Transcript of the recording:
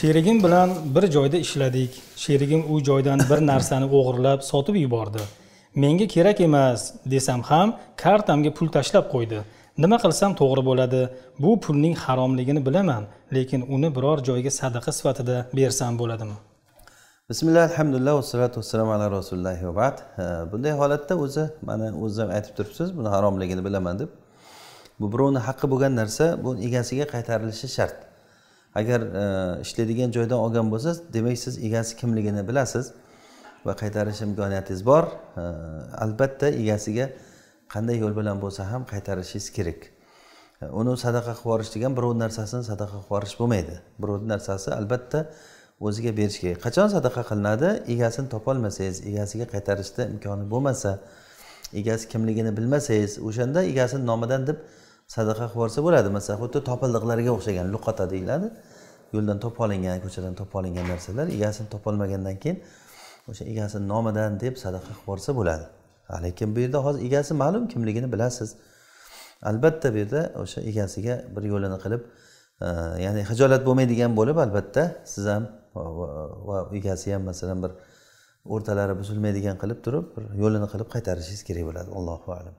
sherigim bilan bir joyda ishladik sherigim u joydan bir narsani o'g'irlab sotib yubordi menga kerak emas desam ham kartamga pul tashlab qo'ydi nima qilsam to'g'ri bo'ladi bu pulning haromligini bilaman lekin uni biror joyga sadaqa sifatida bersam bo'ladimi bismillah alhamdulillah vassalatu vassalamu ala rasulillah va bad bunday holatda o'zi mana o'ziz ham aytib turibsiz buni haromligini bilaman deb bu birovni haqqi bo'lgan narsa bu egasiga qaytarilishi shart agar e, ishlaydigan joydan olgan bo'lsangiz demak siz egasi kimligini bilasiz va qaytarish imkoniyatingiz bor e, albatta egasiga qanday yo'l bilan bo'lsa ham qaytarishingiz kerak e, uni sadaqa qilib yuborish degan birovni narsasini sadaqa qilib yuborish bo'lmaydi birovni narsasi albatta o'ziga berish kerak qachon sadaqa qilinadi egasini topolmasangiz egasiga qaytarishda imkoni bo'lmasa egasi kimligini bilmasangiz o'shanda egasini nomidan deb sadaqa qilib yuborsa bo'ladi masalan xuddi topildiqlarga o'xshagan luqata deyiladi yo'ldan topib olingan ko'chadan topib olingan narsalar egasini topolmagandan keyin o'sha egasini nomidan deb sadaqa qilib yuborsa bo'ladi lekin bu yerda hozir egasi ma'lum kimligini bilasiz albatta bu yerda o'sha egasiga bir yo'lini qilib e, ya'ni hijolat bo'lmaydigan bo'lib albatta siz ham va egasi ham masalan bir o'rtalari buzilmaydigan qilib turib bir yo'lini qilib qaytarishingiz kerak bo'ladi allohu alam